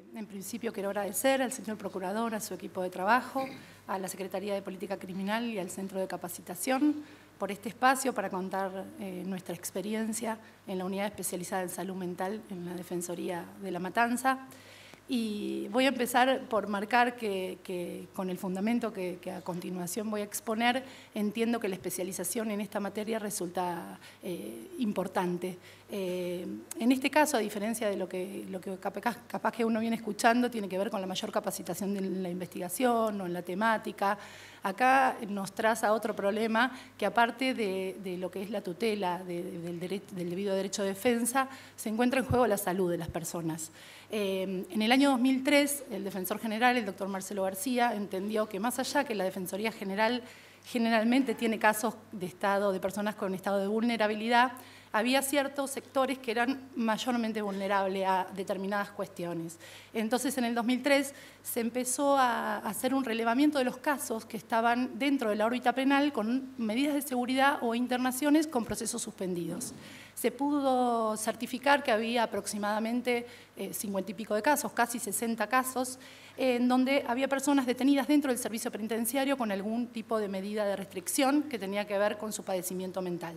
Eh, en principio quiero agradecer al señor Procurador, a su equipo de trabajo, a la Secretaría de Política Criminal y al Centro de Capacitación por este espacio para contar eh, nuestra experiencia en la Unidad Especializada en Salud Mental en la Defensoría de la Matanza. Y voy a empezar por marcar que, con el fundamento que, a continuación voy a exponer, entiendo que la especialización en esta materia resulta eh, importante. Eh, en este caso, a diferencia de lo que, capaz, capaz que uno viene escuchando, tiene que ver con la mayor capacitación en la investigación o en la temática, acá nos traza otro problema que aparte de, lo que es la tutela del, debido derecho de defensa, se encuentra en juego la salud de las personas. Eh, en el año 2003, el defensor general, el doctor Marcelo García, entendió que más allá que la Defensoría General generalmente tiene casos de estado de personas con estado de vulnerabilidad, había ciertos sectores que eran mayormente vulnerables a determinadas cuestiones. Entonces, en el 2003 se empezó a hacer un relevamiento de los casos que estaban dentro de la órbita penal con medidas de seguridad o internaciones con procesos suspendidos. Se pudo certificar que había aproximadamente eh, 50 y pico de casos, casi 60 casos, en donde había personas detenidas dentro del servicio penitenciario con algún tipo de medida de restricción que tenía que ver con su padecimiento mental.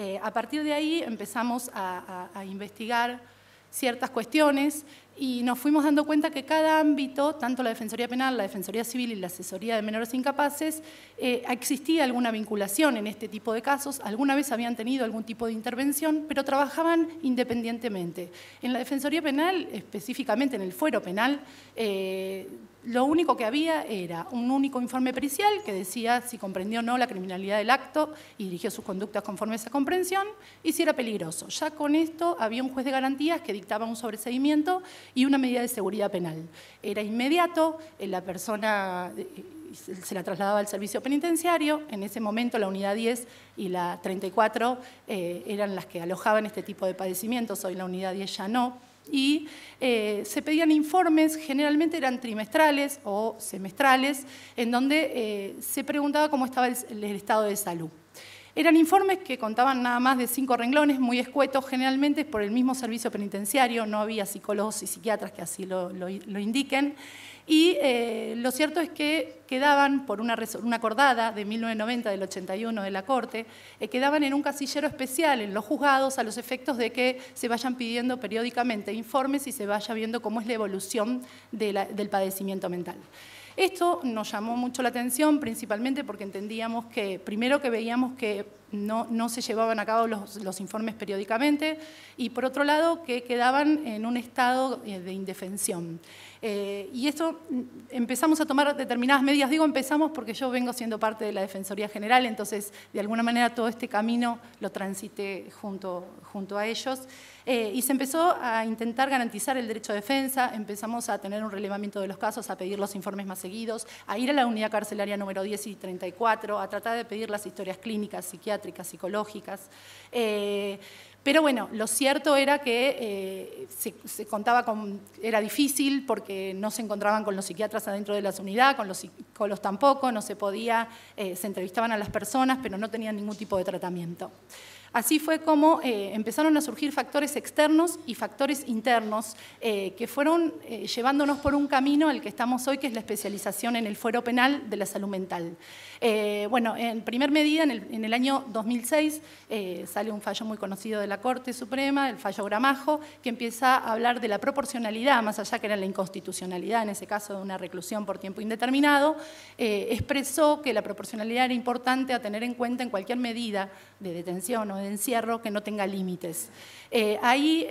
Eh, a partir de ahí empezamos a, investigar ciertas cuestiones y nos fuimos dando cuenta que cada ámbito, tanto la Defensoría Penal, la Defensoría Civil y la Asesoría de Menores Incapaces, eh, existía alguna vinculación en este tipo de casos, alguna vez habían tenido algún tipo de intervención, pero trabajaban independientemente. En la Defensoría Penal, específicamente en el fuero penal, eh, lo único que había era un único informe pericial que decía si comprendió o no la criminalidad del acto y dirigió sus conductas conforme a esa comprensión y si era peligroso. Ya con esto había un juez de garantías que dictaba un sobreseimiento y una medida de seguridad penal. Era inmediato, eh, la persona eh, se la trasladaba al servicio penitenciario, en ese momento la unidad 10 y la 34 eh, eran las que alojaban este tipo de padecimientos, hoy la unidad 10 ya no y eh, se pedían informes, generalmente eran trimestrales o semestrales, en donde eh, se preguntaba cómo estaba el, estado de salud. Eran informes que contaban nada más de cinco renglones, muy escuetos, generalmente por el mismo servicio penitenciario, no había psicólogos y psiquiatras que así lo indiquen, y eh, lo cierto es que quedaban, por una, acordada de 1990 del 81 de la Corte, eh, quedaban en un casillero especial en los juzgados a los efectos de que se vayan pidiendo periódicamente informes y se vaya viendo cómo es la evolución del padecimiento mental. Esto nos llamó mucho la atención, principalmente porque entendíamos que, primero que veíamos que no, se llevaban a cabo los, informes periódicamente y por otro lado que quedaban en un estado eh, de indefensión. Eh, y esto mm, empezamos a tomar determinadas medidas, digo empezamos porque yo vengo siendo parte de la Defensoría General, entonces de alguna manera todo este camino lo transité junto, junto a ellos. Eh, y se empezó a intentar garantizar el derecho de defensa, empezamos a tener un relevamiento de los casos, a pedir los informes más seguidos, a ir a la unidad carcelaria número 10 y 34, a tratar de pedir las historias clínicas, psiquiátricas, psicológicas. Eh, pero bueno, lo cierto era que eh, se, contaba era difícil porque no se encontraban con los psiquiatras adentro de las unidades, con los psicólogos tampoco, no se podía, se entrevistaban a las personas, pero no tenían ningún tipo de tratamiento. Así fue como eh, empezaron a surgir factores externos y factores internos eh, que fueron eh, llevándonos por un camino al que estamos hoy, que es la especialización en el fuero penal de la salud mental. Eh, bueno, en primer medida, en el, año 2006 eh, sale un fallo muy conocido de la Corte Suprema, el fallo Gramajo, que empieza a hablar de la proporcionalidad, más allá que era la inconstitucionalidad, en ese caso de una reclusión por tiempo indeterminado, eh, expresó que la proporcionalidad era importante a tener en cuenta en cualquier medida de detención o de encierro que no tenga límites. ahí,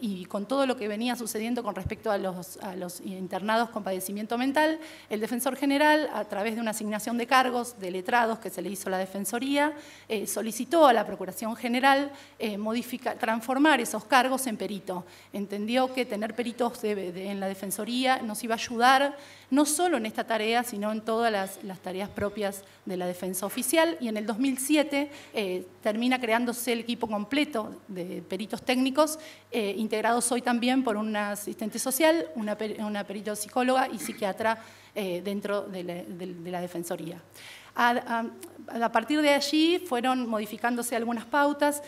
y con todo lo que venía sucediendo con respecto a los, a los internados con padecimiento mental, el defensor general, a través de una asignación de cargo de letrados que se le hizo a la Defensoría, eh, solicitó a la Procuración General eh, modificar, transformar esos cargos en perito. Entendió que tener peritos en la Defensoría nos iba a ayudar no solo en esta tarea, sino en todas las, tareas propias de la defensa oficial. Y en el 2007 eh, termina creándose el equipo completo de peritos técnicos, integrados hoy también por una asistente social, una, una perito psicóloga y psiquiatra eh, dentro de la Defensoría. A, partir de allí fueron modificándose algunas pautas,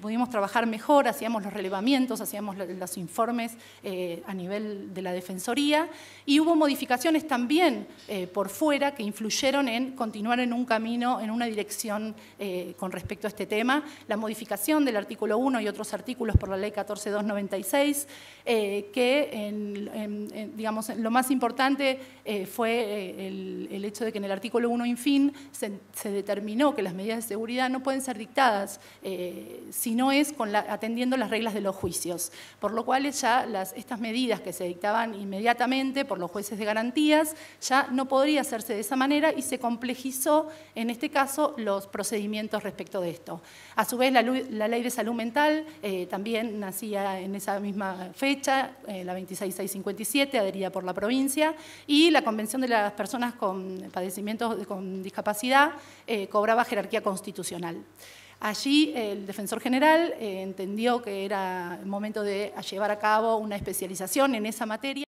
pudimos trabajar mejor, hacíamos los relevamientos, hacíamos los informes eh, a nivel de la Defensoría y hubo modificaciones también eh, por fuera que influyeron en continuar en un camino, en una dirección eh, con respecto a este tema. La modificación del artículo 1 y otros artículos por la Ley 14296, que digamos, lo más importante fue el, hecho de que en el artículo 1 fin, se, determinó que las medidas de seguridad no pueden ser dictadas eh, si no es con la, atendiendo las reglas de los juicios, por lo cual ya las, estas medidas que se dictaban inmediatamente por los jueces de garantías ya no podría hacerse de esa manera y se complejizó en este caso los procedimientos respecto de esto. A su vez la, ley de salud mental eh, también nacía en esa misma fecha, eh, la 26657, adherida por la provincia, y la Convención de las Personas con Padecimientos con capacidad eh, cobraba jerarquía constitucional. Allí eh, el defensor general eh, entendió que era el momento de llevar a cabo una especialización en esa materia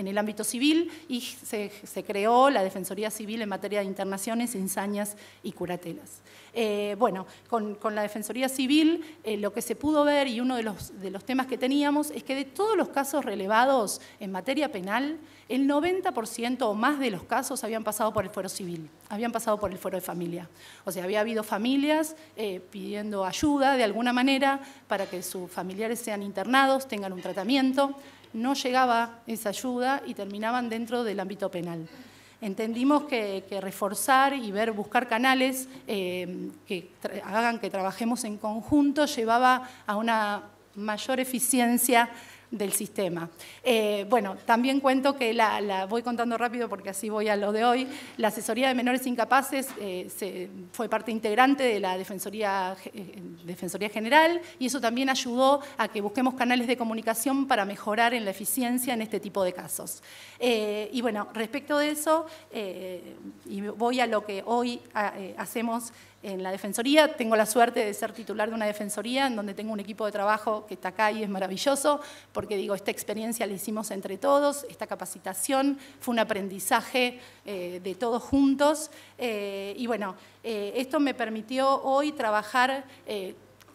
en el ámbito civil y se, creó la Defensoría Civil en materia de internaciones, ensañas y curatelas. Eh, bueno, con, la Defensoría Civil eh, lo que se pudo ver y uno de los, temas que teníamos es que de todos los casos relevados en materia penal, el 90% o más de los casos habían pasado por el fuero civil, habían pasado por el fuero de familia. O sea, había habido familias eh, pidiendo ayuda de alguna manera para que sus familiares sean internados, tengan un tratamiento no llegaba esa ayuda y terminaban dentro del ámbito penal. Entendimos que, reforzar y ver, buscar canales eh, que hagan que trabajemos en conjunto llevaba a una mayor eficiencia del sistema. Eh, bueno, también cuento que la, voy contando rápido porque así voy a lo de hoy. La asesoría de menores incapaces eh, fue parte integrante de la Defensoría, eh, Defensoría General y eso también ayudó a que busquemos canales de comunicación para mejorar en la eficiencia en este tipo de casos. y bueno, respecto de eso, y voy a lo que hoy ah, hacemos en la Defensoría. Tengo la suerte de ser titular de una Defensoría en donde tengo un equipo de trabajo que está acá y es maravilloso, porque digo, esta experiencia la hicimos entre todos, esta capacitación fue un aprendizaje eh, de todos juntos. Eh, y bueno, eh, esto me permitió hoy trabajar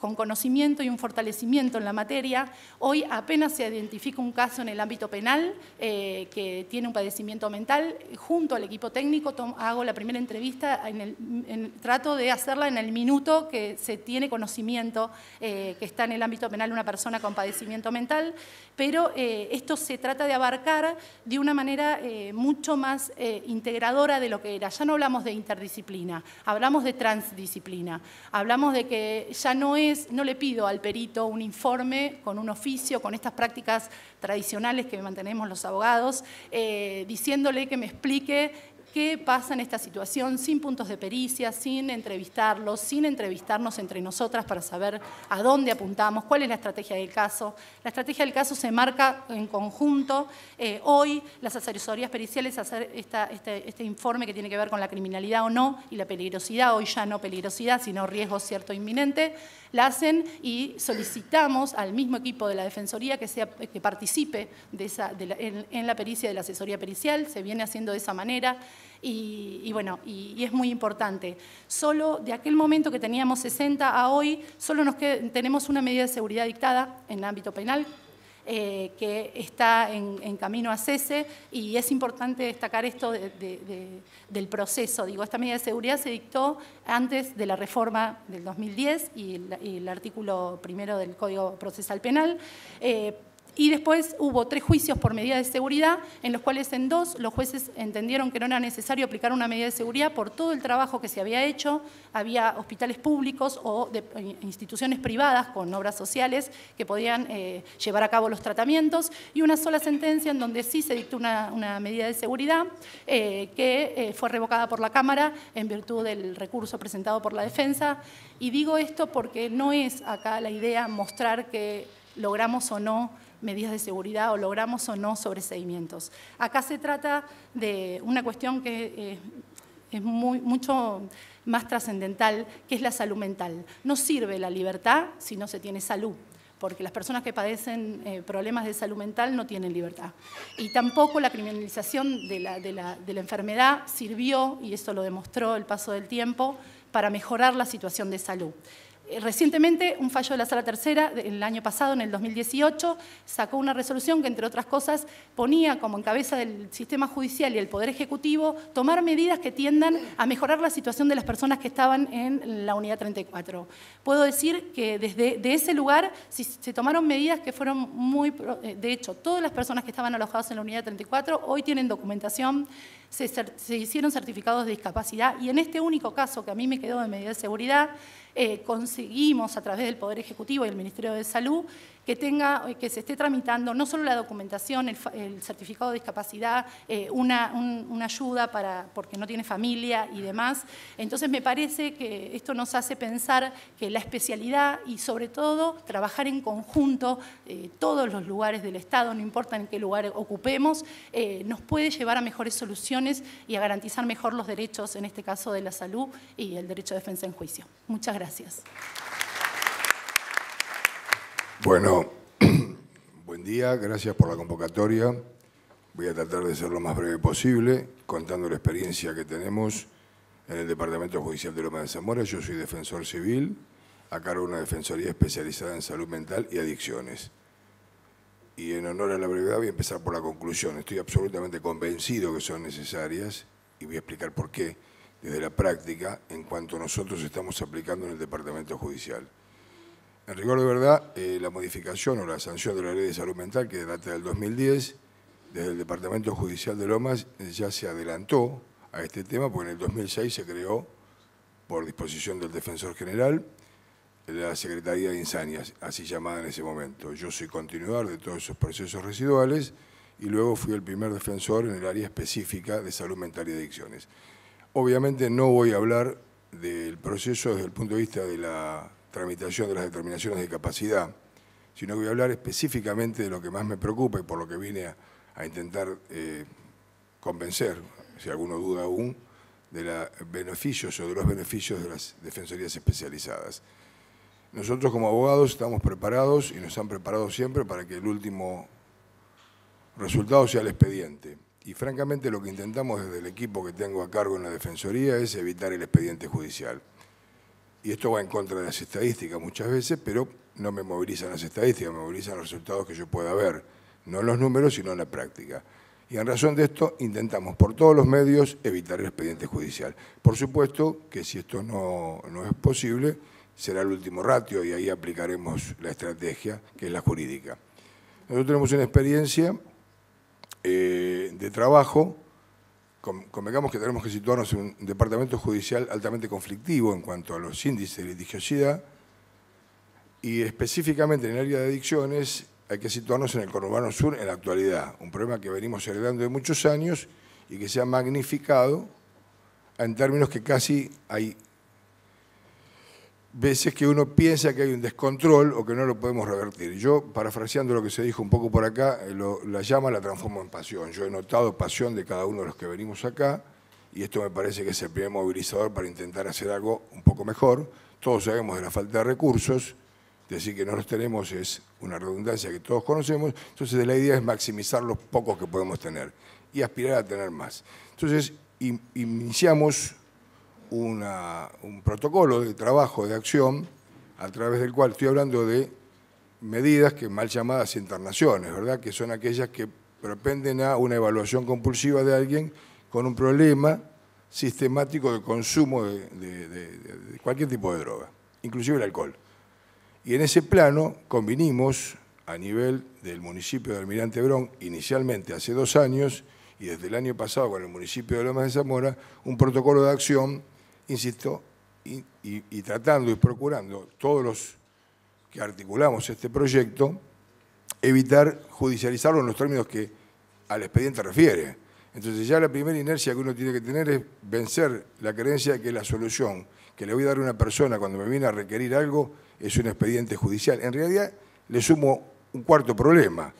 con conocimiento y un fortalecimiento en la materia. Hoy apenas se identifica un caso en el ámbito penal eh, que tiene un padecimiento mental. Junto al equipo técnico hago la primera entrevista, en el, trato de hacerla en el minuto que se tiene conocimiento eh, que está en el ámbito penal una persona con padecimiento mental, pero eh, esto se trata de abarcar de una manera mucho más integradora de lo que era. Ya no hablamos de interdisciplina, hablamos de transdisciplina, hablamos de que ya no es no le pido al perito un informe con un oficio, con estas prácticas tradicionales que mantenemos los abogados, eh, diciéndole que me explique qué pasa en esta situación sin puntos de pericia, sin entrevistarlos, sin entrevistarnos entre nosotras para saber a dónde apuntamos, cuál es la estrategia del caso. La estrategia del caso se marca en conjunto. Eh, hoy las asesorías periciales hacer este, este, informe que tiene que ver con la criminalidad o no y la peligrosidad, hoy ya no peligrosidad, sino riesgo cierto e inminente, la hacen y solicitamos al mismo equipo de la Defensoría que, sea, que participe de esa, en la pericia de la asesoría pericial, se viene haciendo de esa manera y, bueno, y, es muy importante. Solo de aquel momento que teníamos 60 a hoy, solo nos tenemos una medida de seguridad dictada en el ámbito penal, eh, que está en, camino a cese y es importante destacar esto del proceso. Digo, esta medida de seguridad se dictó antes de la reforma del 2010 y el, artículo primero del Código Procesal Penal. Eh, y después hubo tres juicios por medida de seguridad, en los cuales en dos los jueces entendieron que no era necesario aplicar una medida de seguridad por todo el trabajo que se había hecho. Había hospitales públicos o eh, instituciones privadas con obras sociales que podían eh, llevar a cabo los tratamientos y una sola sentencia en donde sí se dictó una, medida de seguridad eh, que fue revocada por la Cámara en virtud del recurso presentado por la defensa. Y digo esto porque no es acá la idea mostrar que logramos o no medidas de seguridad o logramos o no sobreseimientos. Acá se trata de una cuestión que eh, es mucho más trascendental, que es la salud mental. No sirve la libertad si no se tiene salud porque las personas que padecen eh, problemas de salud mental no tienen libertad. Y tampoco la criminalización de la, de la, enfermedad sirvió, y eso lo demostró el paso del tiempo, para mejorar la situación de salud. Eh, recientemente, un fallo de la Sala Tercera, el año pasado, en el 2018, sacó una resolución que, entre otras cosas, ponía como en cabeza del sistema judicial y el Poder Ejecutivo tomar medidas que tiendan a mejorar la situación de las personas que estaban en la Unidad 34. Puedo decir que desde ese lugar se tomaron medidas que fueron muy... Eh, de hecho, todas las personas que estaban alojadas en la Unidad 34 hoy tienen documentación, se, se hicieron certificados de discapacidad y en este único caso que a mí me quedó de medida de seguridad, eh, conseguimos a través del Poder Ejecutivo y el Ministerio de Salud que, tenga, eh, que se esté tramitando no solo la documentación, el, certificado de discapacidad, eh, una, una, ayuda para, porque no tiene familia y demás. Entonces me parece que esto nos hace pensar que la especialidad y sobre todo trabajar en conjunto eh, todos los lugares del Estado, no importa en qué lugar ocupemos, nos puede llevar a mejores soluciones y a garantizar mejor los derechos, en este caso de la salud y el derecho de defensa en juicio. Muchas gracias. Bueno, buen día, gracias por la convocatoria. Voy a tratar de ser lo más breve posible, contando la experiencia que tenemos en el Departamento Judicial de Loma de Zamora. Yo soy defensor civil, a cargo de una defensoría especializada en salud mental y adicciones. Y en honor a la brevedad voy a empezar por la conclusión. Estoy absolutamente convencido que son necesarias y voy a explicar por qué desde la práctica en cuanto nosotros estamos aplicando en el Departamento Judicial. En rigor de verdad, eh, la modificación o la sanción de la ley de salud mental que data del 2010, desde el Departamento Judicial de Lomas eh, ya se adelantó a este tema, porque en el 2006 se creó, por disposición del Defensor General, la Secretaría de Insanias, así llamada en ese momento. Yo soy continuador de todos esos procesos residuales y luego fui el primer defensor en el área específica de salud mental y adicciones. Obviamente no voy a hablar del proceso desde el punto de vista de la tramitación de las determinaciones de capacidad, sino que voy a hablar específicamente de lo que más me preocupa y por lo que vine a, intentar eh, convencer, si alguno duda aún, de los beneficios o de los beneficios de las defensorías especializadas. Nosotros como abogados estamos preparados y nos han preparado siempre para que el último resultado sea el expediente. Y francamente lo que intentamos desde el equipo que tengo a cargo en la Defensoría es evitar el expediente judicial y esto va en contra de las estadísticas muchas veces, pero no me movilizan las estadísticas, me movilizan los resultados que yo pueda ver, no los números, sino la práctica. Y en razón de esto, intentamos por todos los medios evitar el expediente judicial. Por supuesto que si esto no, es posible, será el último ratio y ahí aplicaremos la estrategia, que es la jurídica. Nosotros tenemos una experiencia eh, de trabajo convengamos que tenemos que situarnos en un departamento judicial altamente conflictivo en cuanto a los índices de litigiosidad y específicamente en el área de adicciones hay que situarnos en el conurbano sur en la actualidad, un problema que venimos heredando de muchos años y que se ha magnificado en términos que casi hay veces que uno piensa que hay un descontrol o que no lo podemos revertir. Yo, parafraseando lo que se dijo un poco por acá, eh, la llama la transformo en pasión. Yo he notado pasión de cada uno de los que venimos acá y esto me parece que es el primer movilizador para intentar hacer algo un poco mejor. Todos sabemos de la falta de recursos, decir que no los tenemos es una redundancia que todos conocemos, entonces la idea es maximizar los pocos que podemos tener y aspirar a tener más. Entonces, iniciamos un protocolo de trabajo, de acción, a través del cual estoy hablando de medidas que mal llamadas internaciones, ¿verdad? Que son aquellas que propenden a una evaluación compulsiva de alguien con un problema sistemático de consumo de, cualquier tipo de droga, inclusive el alcohol. Y en ese plano convinimos a nivel del municipio de Almirante Brón, inicialmente hace dos años, y desde el año pasado con el municipio de Lomas de Zamora, un protocolo de acción insisto, y, tratando y procurando todos los que articulamos este proyecto, evitar judicializarlo en los términos que al expediente refiere. Entonces ya la primera inercia que uno tiene que tener es vencer la creencia de que la solución que le voy a dar a una persona cuando me viene a requerir algo es un expediente judicial. En realidad le sumo un cuarto problema.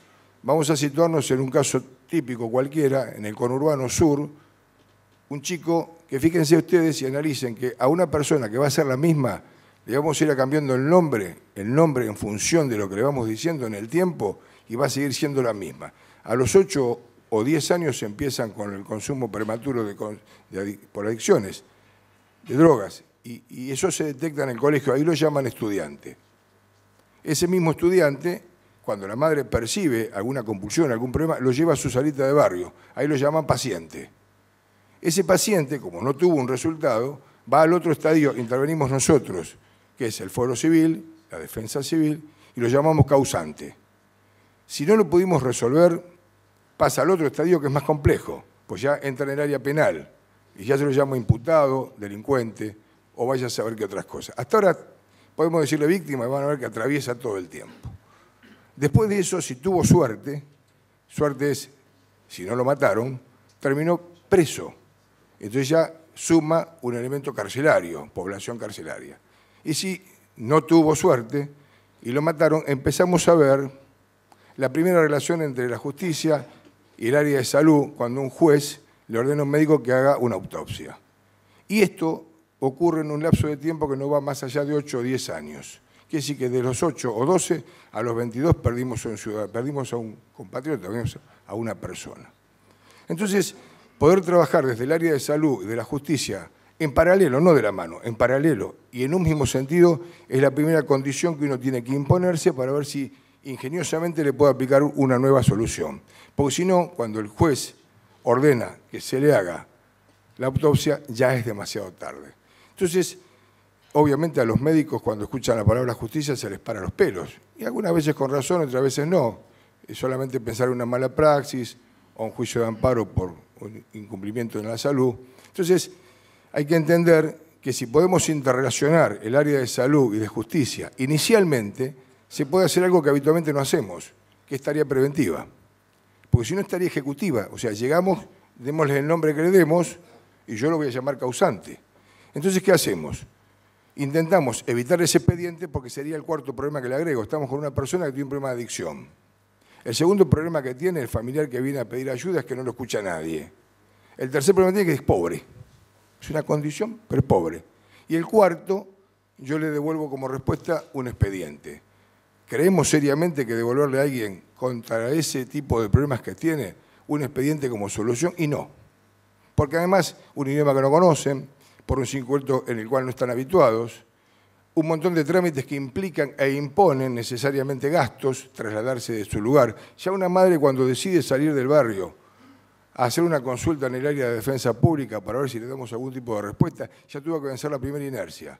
Vamos a situarnos en un caso típico cualquiera, en el conurbano sur, un chico que fíjense ustedes y analicen que a una persona que va a ser la misma, le vamos a ir cambiando el nombre, el nombre en función de lo que le vamos diciendo en el tiempo y va a seguir siendo la misma. A los 8 o 10 años empiezan con el consumo prematuro por adicciones, de drogas, y, y eso se detecta en el colegio, ahí lo llaman estudiante. Ese mismo estudiante cuando la madre percibe alguna compulsión, algún problema, lo lleva a su salita de barrio. Ahí lo llaman paciente. Ese paciente, como no tuvo un resultado, va al otro estadio, intervenimos nosotros, que es el foro civil, la defensa civil, y lo llamamos causante. Si no lo pudimos resolver, pasa al otro estadio que es más complejo, pues ya entra en el área penal, y ya se lo llama imputado, delincuente, o vaya a saber qué otras cosas. Hasta ahora podemos decirle víctima, y van a ver que atraviesa todo el tiempo. Después de eso, si tuvo suerte, suerte es, si no lo mataron, terminó preso entonces ya suma un elemento carcelario, población carcelaria. Y si no tuvo suerte y lo mataron, empezamos a ver la primera relación entre la justicia y el área de salud cuando un juez le ordena a un médico que haga una autopsia. Y esto ocurre en un lapso de tiempo que no va más allá de 8 o 10 años. Quiere decir que de los 8 o 12 a los 22 perdimos a un ciudadano, perdimos a un compatriota, a una persona. Entonces, poder trabajar desde el área de salud y de la justicia en paralelo, no de la mano, en paralelo y en un mismo sentido es la primera condición que uno tiene que imponerse para ver si ingeniosamente le puede aplicar una nueva solución. Porque si no, cuando el juez ordena que se le haga la autopsia, ya es demasiado tarde. Entonces, obviamente a los médicos cuando escuchan la palabra justicia se les para los pelos. Y algunas veces con razón, otras veces no. Es solamente pensar en una mala praxis o un juicio de amparo por un incumplimiento en la salud. Entonces, hay que entender que si podemos interrelacionar el área de salud y de justicia inicialmente, se puede hacer algo que habitualmente no hacemos, que es tarea preventiva. Porque si no es tarea ejecutiva, o sea, llegamos, démosle el nombre que le demos y yo lo voy a llamar causante. Entonces, ¿qué hacemos? Intentamos evitar ese expediente porque sería el cuarto problema que le agrego. Estamos con una persona que tiene un problema de adicción el segundo problema que tiene el familiar que viene a pedir ayuda es que no lo escucha nadie. El tercer problema tiene es que es pobre. Es una condición, pero es pobre. Y el cuarto, yo le devuelvo como respuesta un expediente. ¿Creemos seriamente que devolverle a alguien contra ese tipo de problemas que tiene un expediente como solución? Y no. Porque además, un idioma que no conocen, por un circuito en el cual no están habituados, un montón de trámites que implican e imponen necesariamente gastos, trasladarse de su lugar. Ya una madre cuando decide salir del barrio, a hacer una consulta en el área de defensa pública para ver si le damos algún tipo de respuesta, ya tuvo que vencer la primera inercia.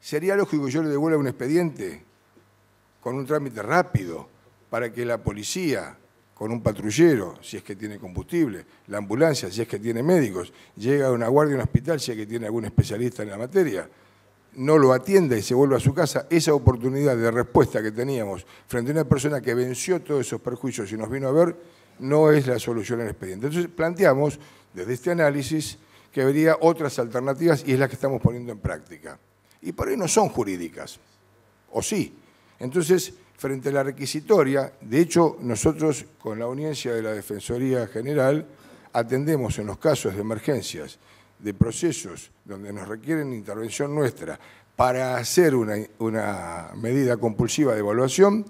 ¿Sería lógico que yo le devuelva un expediente con un trámite rápido para que la policía, con un patrullero, si es que tiene combustible, la ambulancia, si es que tiene médicos, llegue a una guardia, a un hospital, si es que tiene algún especialista en la materia? no lo atienda y se vuelve a su casa, esa oportunidad de respuesta que teníamos frente a una persona que venció todos esos perjuicios y nos vino a ver, no es la solución al expediente. Entonces planteamos desde este análisis que habría otras alternativas y es la que estamos poniendo en práctica. Y por ahí no son jurídicas, o sí. Entonces, frente a la requisitoria, de hecho, nosotros con la audiencia de la Defensoría General atendemos en los casos de emergencias de procesos donde nos requieren intervención nuestra para hacer una, medida compulsiva de evaluación,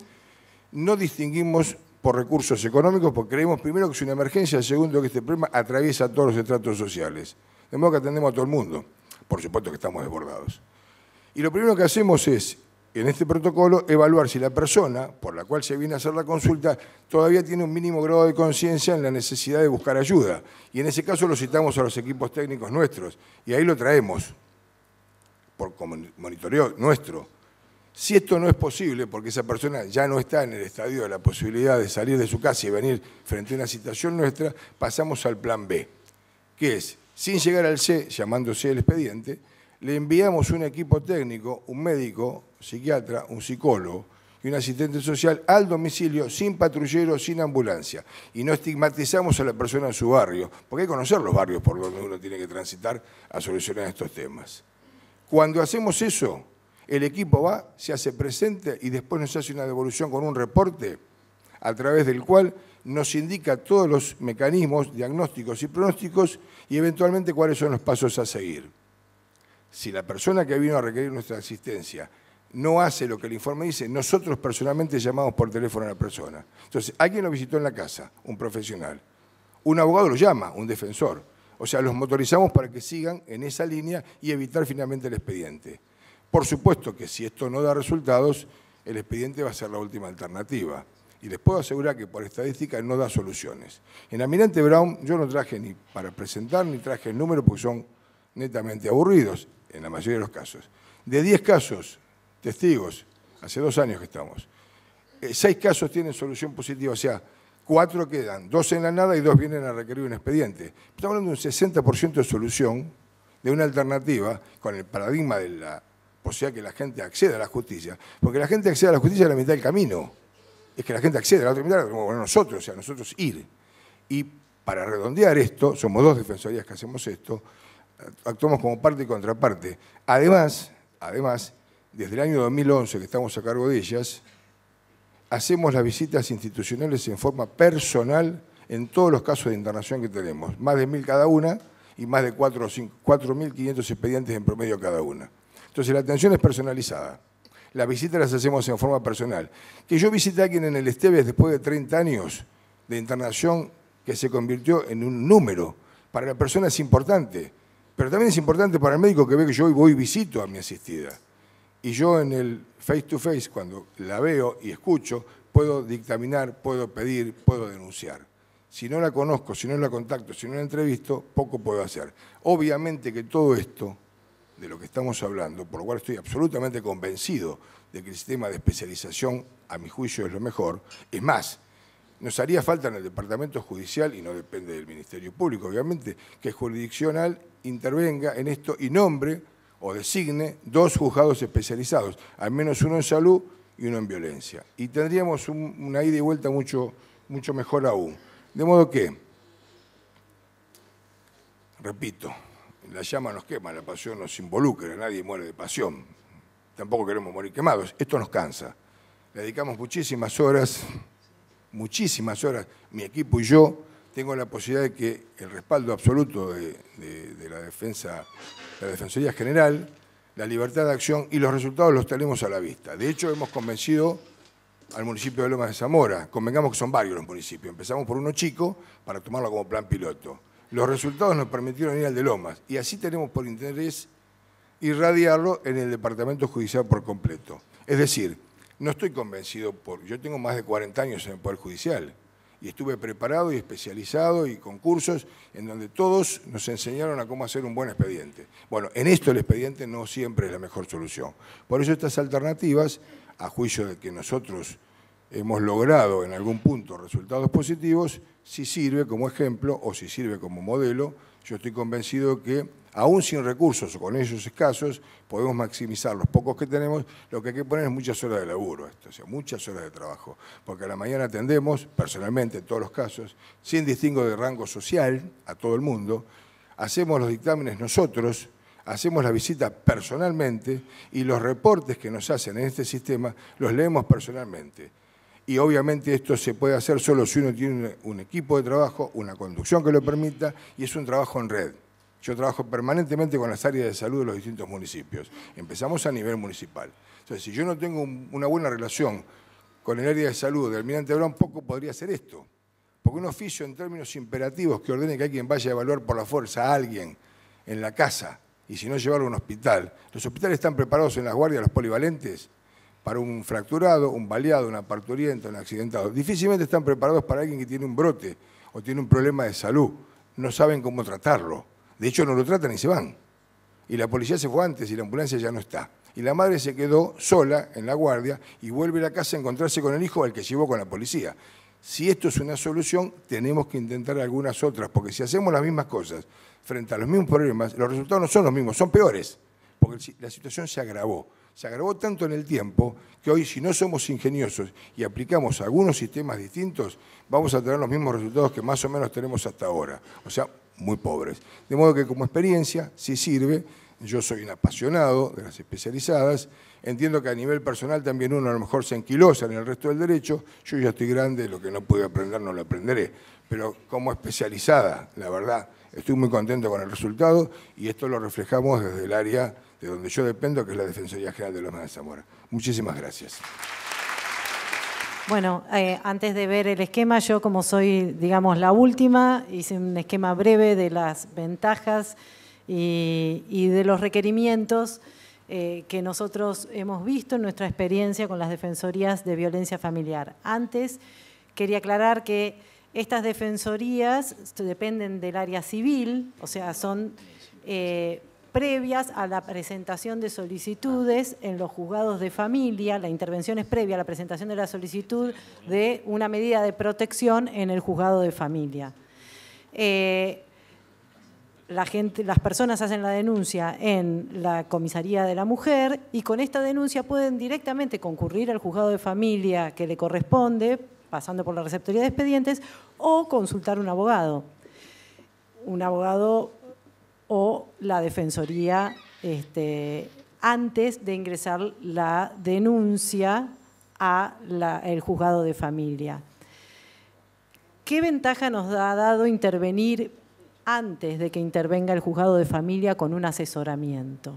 no distinguimos por recursos económicos porque creemos primero que es una emergencia, segundo que este problema atraviesa todos los estratos sociales. De modo que atendemos a todo el mundo. Por supuesto que estamos desbordados. Y lo primero que hacemos es en este protocolo evaluar si la persona por la cual se viene a hacer la consulta todavía tiene un mínimo grado de conciencia en la necesidad de buscar ayuda. Y en ese caso lo citamos a los equipos técnicos nuestros y ahí lo traemos por monitoreo nuestro. Si esto no es posible, porque esa persona ya no está en el estadio de la posibilidad de salir de su casa y venir frente a una situación nuestra, pasamos al plan B, que es, sin llegar al C, llamándose el expediente, le enviamos un equipo técnico, un médico psiquiatra, un psicólogo y un asistente social al domicilio, sin patrullero, sin ambulancia. Y no estigmatizamos a la persona en su barrio, porque hay que conocer los barrios por donde uno tiene que transitar a solucionar estos temas. Cuando hacemos eso, el equipo va, se hace presente y después nos hace una devolución con un reporte a través del cual nos indica todos los mecanismos diagnósticos y pronósticos y eventualmente cuáles son los pasos a seguir. Si la persona que vino a requerir nuestra asistencia no hace lo que el informe dice, nosotros personalmente llamamos por teléfono a la persona. Entonces, alguien lo visitó en la casa, un profesional. Un abogado lo llama, un defensor. O sea, los motorizamos para que sigan en esa línea y evitar finalmente el expediente. Por supuesto que si esto no da resultados, el expediente va a ser la última alternativa. Y les puedo asegurar que por estadística no da soluciones. En Almirante Brown yo no traje ni para presentar ni traje el número porque son netamente aburridos en la mayoría de los casos. De 10 casos, testigos, hace dos años que estamos. Eh, seis casos tienen solución positiva, o sea, cuatro quedan, dos en la nada y dos vienen a requerir un expediente. Estamos hablando de un 60% de solución, de una alternativa, con el paradigma de la sea, que la gente acceda a la justicia. Porque la gente accede a la justicia a la mitad del camino. Es que la gente accede, a la otra mitad como nosotros, o sea, nosotros ir. Y para redondear esto, somos dos defensorías que hacemos esto, actuamos como parte y contraparte. Además, además, desde el año 2011 que estamos a cargo de ellas, hacemos las visitas institucionales en forma personal en todos los casos de internación que tenemos, más de mil cada una y más de 4.500 expedientes en promedio cada una. Entonces la atención es personalizada. Las visitas las hacemos en forma personal. Que yo visite a alguien en el Esteves después de 30 años de internación que se convirtió en un número. Para la persona es importante, pero también es importante para el médico que ve que yo voy y visito a mi asistida. Y yo en el face to face, cuando la veo y escucho, puedo dictaminar, puedo pedir, puedo denunciar. Si no la conozco, si no la contacto, si no la entrevisto, poco puedo hacer. Obviamente que todo esto de lo que estamos hablando, por lo cual estoy absolutamente convencido de que el sistema de especialización, a mi juicio, es lo mejor. Es más, nos haría falta en el Departamento Judicial, y no depende del Ministerio Público, obviamente, que el jurisdiccional intervenga en esto y nombre o designe dos juzgados especializados, al menos uno en salud y uno en violencia. Y tendríamos una ida y vuelta mucho, mucho mejor aún. De modo que, repito, la llama nos quema, la pasión nos involucra, nadie muere de pasión. Tampoco queremos morir quemados, esto nos cansa. Le dedicamos muchísimas horas, muchísimas horas, mi equipo y yo, tengo la posibilidad de que el respaldo absoluto de, de la defensa la Defensoría General, la libertad de acción y los resultados los tenemos a la vista. De hecho, hemos convencido al municipio de Lomas de Zamora. Convengamos que son varios los municipios. Empezamos por uno chico para tomarlo como plan piloto. Los resultados nos permitieron ir al de Lomas y así tenemos por interés irradiarlo en el departamento judicial por completo. Es decir, no estoy convencido por... Yo tengo más de 40 años en el Poder Judicial y estuve preparado y especializado y con cursos en donde todos nos enseñaron a cómo hacer un buen expediente. Bueno, en esto el expediente no siempre es la mejor solución. Por eso estas alternativas, a juicio de que nosotros hemos logrado en algún punto resultados positivos, si sirve como ejemplo o si sirve como modelo, yo estoy convencido que aún sin recursos o con ellos escasos, podemos maximizar los pocos que tenemos, lo que hay que poner es muchas horas de laburo, esto, sea, muchas horas de trabajo, porque a la mañana atendemos, personalmente en todos los casos, sin distingo de rango social a todo el mundo, hacemos los dictámenes nosotros, hacemos la visita personalmente y los reportes que nos hacen en este sistema los leemos personalmente. Y obviamente esto se puede hacer solo si uno tiene un equipo de trabajo, una conducción que lo permita y es un trabajo en red. Yo trabajo permanentemente con las áreas de salud de los distintos municipios. Empezamos a nivel municipal. Entonces, si yo no tengo una buena relación con el área de salud de Almirante Brown, poco podría ser esto. Porque un oficio en términos imperativos que ordene que alguien vaya a evaluar por la fuerza a alguien en la casa y si no llevarlo a un hospital. Los hospitales están preparados en las guardias, los polivalentes, para un fracturado, un baleado, una parturienta, un accidentado. Difícilmente están preparados para alguien que tiene un brote o tiene un problema de salud. No saben cómo tratarlo. De hecho, no lo tratan y se van. Y la policía se fue antes y la ambulancia ya no está. Y la madre se quedó sola en la guardia y vuelve a la casa a encontrarse con el hijo al que llevó con la policía. Si esto es una solución, tenemos que intentar algunas otras, porque si hacemos las mismas cosas frente a los mismos problemas, los resultados no son los mismos, son peores, porque la situación se agravó. Se agravó tanto en el tiempo que hoy si no somos ingeniosos y aplicamos algunos sistemas distintos, vamos a tener los mismos resultados que más o menos tenemos hasta ahora. O sea, muy pobres. De modo que como experiencia, sí sirve, yo soy un apasionado de las especializadas, entiendo que a nivel personal también uno a lo mejor se enquilosa en el resto del derecho, yo ya estoy grande, lo que no pude aprender no lo aprenderé, pero como especializada, la verdad, estoy muy contento con el resultado y esto lo reflejamos desde el área de donde yo dependo, que es la Defensoría General de los Más de Zamora. Muchísimas gracias. Bueno, eh, antes de ver el esquema, yo como soy, digamos, la última, hice un esquema breve de las ventajas y, de los requerimientos eh, que nosotros hemos visto en nuestra experiencia con las defensorías de violencia familiar. Antes, quería aclarar que estas defensorías dependen del área civil, o sea, son eh, previas a la presentación de solicitudes en los juzgados de familia, la intervención es previa a la presentación de la solicitud de una medida de protección en el juzgado de familia. Eh, la gente, las personas hacen la denuncia en la comisaría de la mujer y con esta denuncia pueden directamente concurrir al juzgado de familia que le corresponde, pasando por la receptoría de expedientes, o consultar un abogado. Un abogado o la Defensoría este, antes de ingresar la denuncia al juzgado de familia. ¿Qué ventaja nos ha dado intervenir antes de que intervenga el juzgado de familia con un asesoramiento?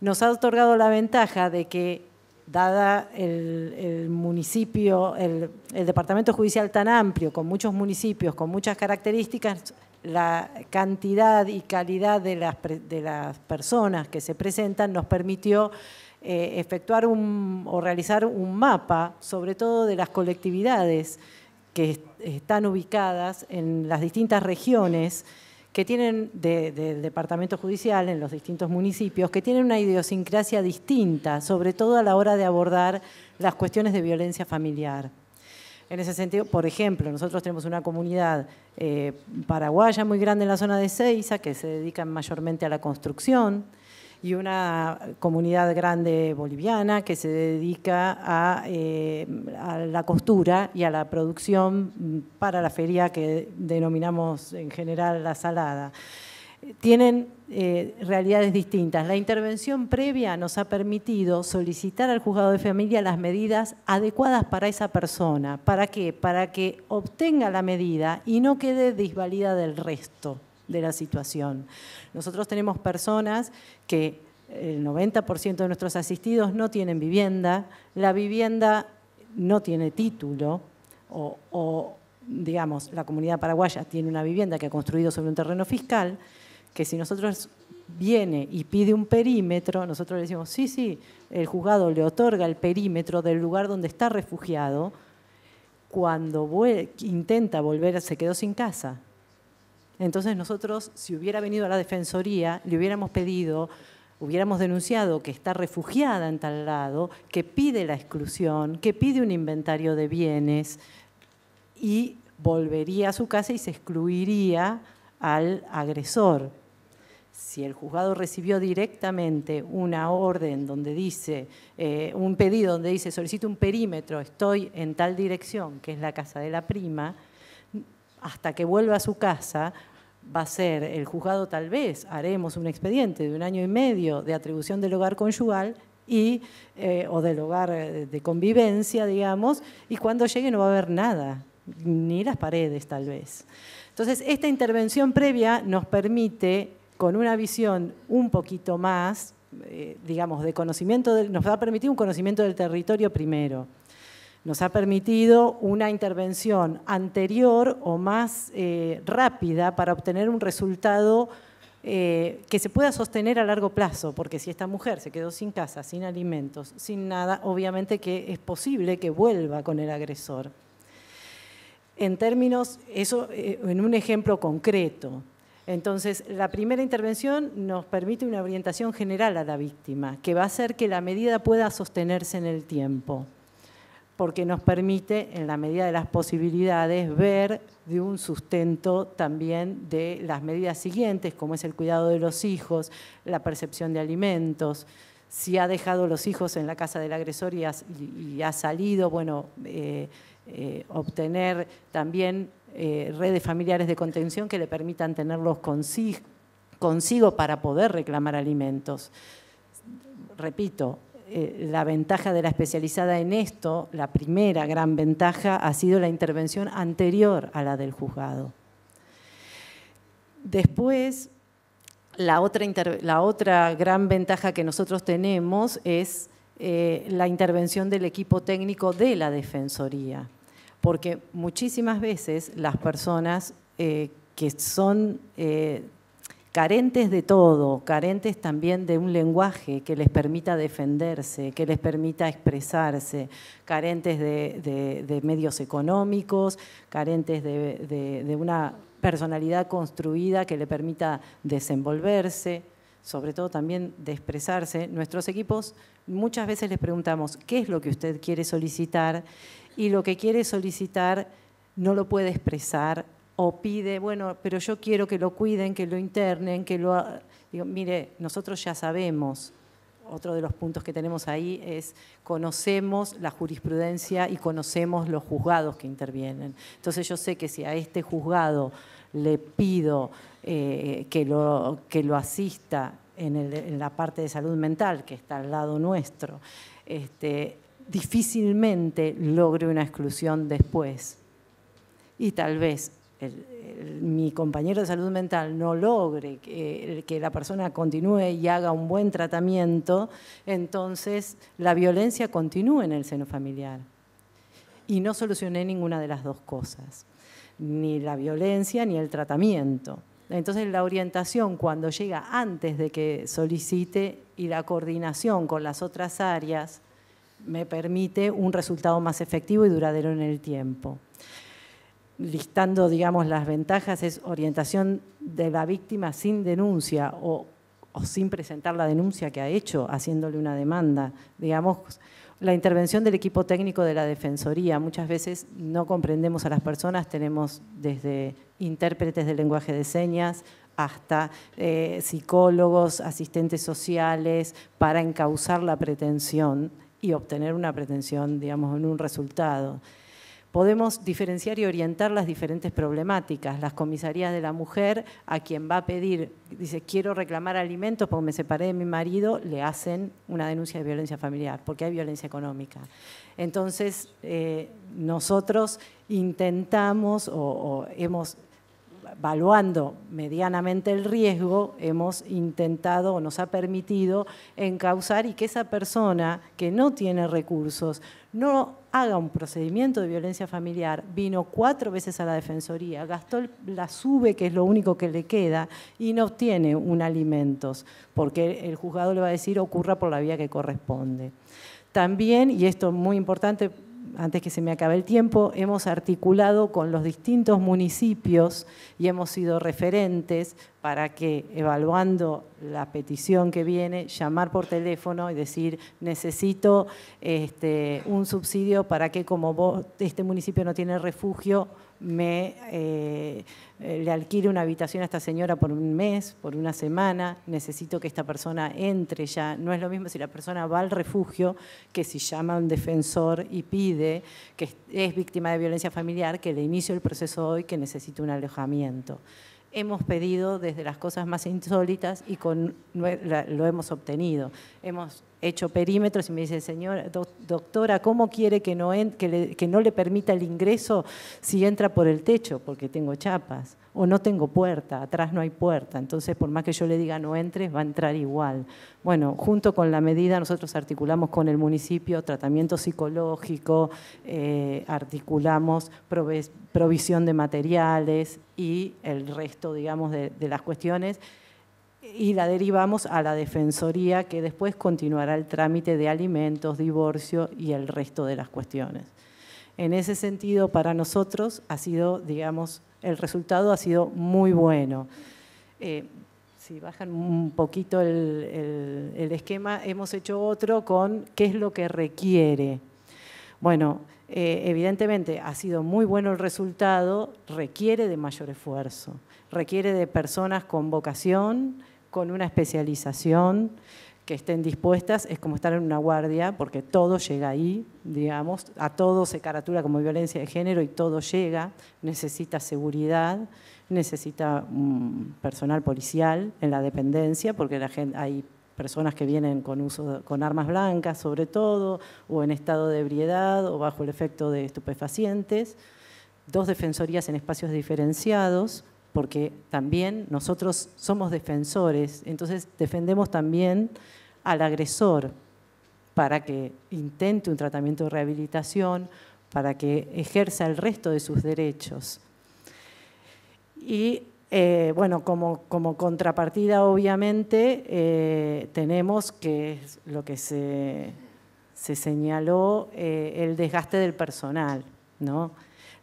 Nos ha otorgado la ventaja de que, dada el, municipio, el departamento judicial tan amplio, con muchos municipios, con muchas características, la cantidad y calidad de las, de las personas que se presentan nos permitió eh, efectuar o realizar un mapa, sobre todo de las colectividades que están ubicadas en las distintas regiones que tienen del departamento judicial en los distintos municipios, que tienen una idiosincrasia distinta, sobre todo a la hora de abordar las cuestiones de violencia familiar. En ese sentido, por ejemplo, nosotros tenemos una comunidad eh, paraguaya muy grande en la zona de Ceiza que se dedica mayormente a la construcción y una comunidad grande boliviana que se dedica a eh, la costura y a la producción para la feria que denominamos en general la salada tienen eh, realidades distintas. La intervención previa nos ha permitido solicitar al juzgado de familia las medidas adecuadas para esa persona. ¿Para qué? Para que obtenga la medida y no quede disvalida del resto de la situación. Nosotros tenemos personas que el 90% de nuestros asistidos no tienen vivienda, la vivienda no tiene título o digamos, la comunidad paraguaya tiene una vivienda que ha construido sobre un terreno fiscal que si nosotros viene y pide un perímetro, nosotros le decimos, sí, sí, el juzgado le otorga el perímetro del lugar donde está refugiado, cuando intenta volver se quedó sin casa. Entonces nosotros, si hubiera venido a la Defensoría, le hubiéramos pedido, hubiéramos denunciado que está refugiada en tal lado, que pide la exclusión, que pide un inventario de bienes y volvería a su casa y se excluiría al agresor si el juzgado recibió directamente una orden donde dice, eh, un pedido donde dice solicito un perímetro, estoy en tal dirección, que es la casa de la prima, hasta que vuelva a su casa va a ser el juzgado tal vez, haremos un expediente de un año y medio de atribución del hogar conyugal y, eh, o del hogar eh, de convivencia, digamos, y cuando llegue no va a haber nada, ni las paredes tal vez. Entonces, esta intervención previa nos permite con una visión un poquito más, eh, digamos, de conocimiento, nos ha permitido un conocimiento del territorio primero, nos ha permitido una intervención anterior o más eh, rápida para obtener un resultado eh, que se pueda sostener a largo plazo, porque si esta mujer se quedó sin casa, sin alimentos, sin nada, obviamente que es posible que vuelva con el agresor. En términos, eso en un ejemplo concreto, entonces, la primera intervención nos permite una orientación general a la víctima, que va a hacer que la medida pueda sostenerse en el tiempo, porque nos permite, en la medida de las posibilidades, ver de un sustento también de las medidas siguientes, como es el cuidado de los hijos, la percepción de alimentos, si ha dejado los hijos en la casa del agresor y ha, salido, bueno, eh, eh, obtener también eh, redes familiares de contención que le permitan tenerlos consigo para poder reclamar alimentos. Repito, eh, la ventaja de la especializada en esto, la primera gran ventaja, ha sido la intervención anterior a la del juzgado. Después, la otra, gran ventaja que nosotros tenemos es eh, la intervención del equipo técnico de la Defensoría porque muchísimas veces las personas eh, que son eh, carentes de todo, carentes también de un lenguaje que les permita defenderse, que les permita expresarse, carentes de, medios económicos, carentes de, de una personalidad construida que le permita desenvolverse, sobre todo también de expresarse. Nuestros equipos muchas veces les preguntamos, ¿qué es lo que usted quiere solicitar? y lo que quiere solicitar no lo puede expresar o pide, bueno, pero yo quiero que lo cuiden, que lo internen, que lo... Digo, mire, nosotros ya sabemos, otro de los puntos que tenemos ahí es conocemos la jurisprudencia y conocemos los juzgados que intervienen. Entonces yo sé que si a este juzgado le pido eh, que, lo, que lo asista en, en, la parte de salud mental, que está al lado nuestro, este, difícilmente logre una exclusión después. Y tal vez mi compañero de salud mental no logre que, que la persona continúe y haga un buen tratamiento, entonces la violencia continúa en el seno familiar. Y no solucioné ninguna de las dos cosas, ni la violencia ni el tratamiento. Entonces la orientación cuando llega antes de que solicite y la coordinación con las otras áreas me permite un resultado más efectivo y duradero en el tiempo. Listando, digamos, las ventajas es orientación de la víctima sin denuncia o, sin presentar la denuncia que ha hecho, haciéndole una demanda. Digamos, la intervención del equipo técnico de la Defensoría. Muchas veces no comprendemos a las personas, tenemos desde intérpretes de lenguaje de señas hasta eh, psicólogos, asistentes sociales, para encauzar la pretensión y obtener una pretensión, digamos, en un resultado. Podemos diferenciar y orientar las diferentes problemáticas. Las comisarías de la mujer, a quien va a pedir, dice, quiero reclamar alimentos porque me separé de mi marido, le hacen una denuncia de violencia familiar, porque hay violencia económica. Entonces, eh, nosotros intentamos o hemos valuando medianamente el riesgo, hemos intentado o nos ha permitido encauzar y que esa persona que no tiene recursos no haga un procedimiento de violencia familiar, vino cuatro veces a la defensoría, gastó la sube, que es lo único que le queda, y no obtiene un alimentos, porque el juzgado le va a decir ocurra por la vía que corresponde. También, y esto es muy importante, antes que se me acabe el tiempo, hemos articulado con los distintos municipios y hemos sido referentes para que, evaluando la petición que viene, llamar por teléfono y decir, necesito este, un subsidio para que como este municipio no tiene refugio, me, eh, le alquile una habitación a esta señora por un mes, por una semana, necesito que esta persona entre ya. No es lo mismo si la persona va al refugio que si llama a un defensor y pide que es víctima de violencia familiar, que le inicio el proceso hoy, que necesite un alojamiento hemos pedido desde las cosas más insólitas y con, lo hemos obtenido. Hemos hecho perímetros y me dice, señora, doctora, ¿cómo quiere que no, que, que no le permita el ingreso si entra por el techo? Porque tengo chapas o no tengo puerta, atrás no hay puerta, entonces por más que yo le diga no entres, va a entrar igual. Bueno, junto con la medida nosotros articulamos con el municipio tratamiento psicológico, eh, articulamos provisión de materiales y el resto, digamos, de las cuestiones y la derivamos a la Defensoría que después continuará el trámite de alimentos, divorcio y el resto de las cuestiones. En ese sentido, para nosotros ha sido, digamos, el resultado ha sido muy bueno. Eh, si bajan un poquito el, esquema, hemos hecho otro con qué es lo que requiere. Bueno, eh, evidentemente ha sido muy bueno el resultado, requiere de mayor esfuerzo, requiere de personas con vocación, con una especialización, que estén dispuestas es como estar en una guardia, porque todo llega ahí, digamos, a todo se caratura como violencia de género y todo llega, necesita seguridad, necesita mm, personal policial en la dependencia, porque hay personas que vienen con uso con armas blancas sobre todo, o en estado de ebriedad, o bajo el efecto de estupefacientes, dos defensorías en espacios diferenciados, porque también nosotros somos defensores, entonces defendemos también al agresor para que intente un tratamiento de rehabilitación, para que ejerza el resto de sus derechos. Y eh, bueno, como, contrapartida, obviamente, eh, tenemos que lo que se, señaló, eh, el desgaste del personal, ¿no?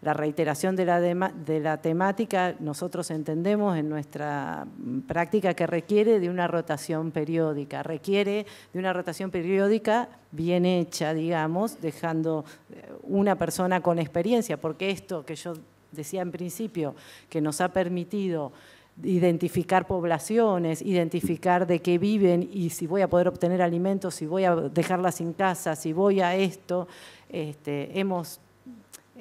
la reiteración de la, temática, nosotros entendemos en nuestra práctica que requiere de una rotación periódica, requiere de una rotación periódica bien hecha, digamos, dejando eh, una persona con experiencia, porque esto que yo decía en principio, que nos ha permitido identificar poblaciones, identificar de qué viven y si voy a poder obtener alimentos, si voy a dejarlas sin casa, si voy a esto, este, hemos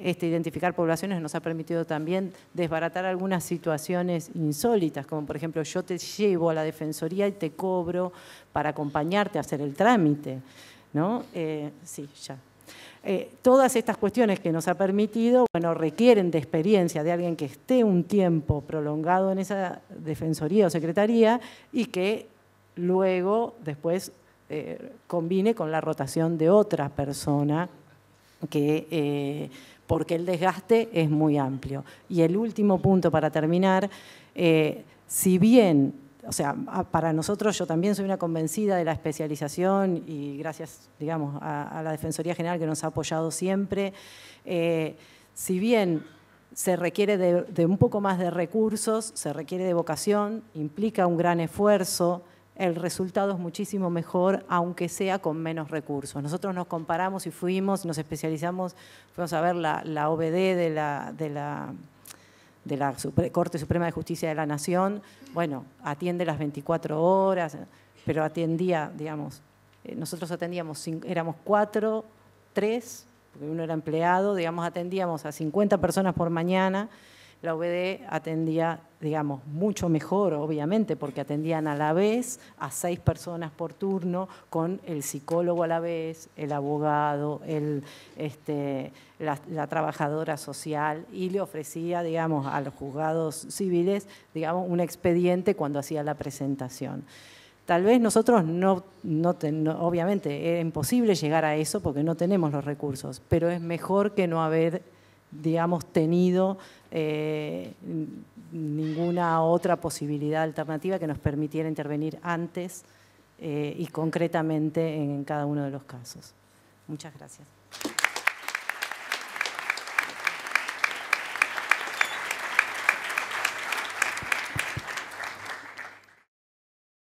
este, identificar poblaciones nos ha permitido también desbaratar algunas situaciones insólitas, como por ejemplo yo te llevo a la defensoría y te cobro para acompañarte a hacer el trámite. ¿no? Eh, sí, ya. Eh, todas estas cuestiones que nos ha permitido, bueno, requieren de experiencia de alguien que esté un tiempo prolongado en esa defensoría o secretaría y que luego, después, eh, combine con la rotación de otra persona que porque el desgaste es muy amplio. Y el último punto para terminar, eh, si bien, o sea, para nosotros yo también soy una convencida de la especialización y gracias, digamos, a, la Defensoría General que nos ha apoyado siempre, eh, si bien se requiere de un poco más de recursos, se requiere de vocación, implica un gran esfuerzo, el resultado es muchísimo mejor, aunque sea con menos recursos. Nosotros nos comparamos y fuimos, nos especializamos, fuimos a ver la, OBD de la, de la, Corte Suprema de Justicia de la Nación. Bueno, atiende las 24 horas, pero atendía, digamos, eh, nosotros atendíamos, éramos cuatro, tres, porque uno era empleado, digamos, atendíamos a 50 personas por mañana la UBD atendía, digamos, mucho mejor, obviamente, porque atendían a la vez a seis personas por turno, con el psicólogo a la vez, el abogado, este, la, trabajadora social, y le ofrecía, digamos, a los juzgados civiles, digamos, un expediente cuando hacía la presentación. Tal vez nosotros no, obviamente, era imposible llegar a eso porque no tenemos los recursos, pero es mejor que no haber, digamos, tenido eh, ninguna otra posibilidad alternativa que nos permitiera intervenir antes eh, y concretamente en cada uno de los casos. Muchas gracias.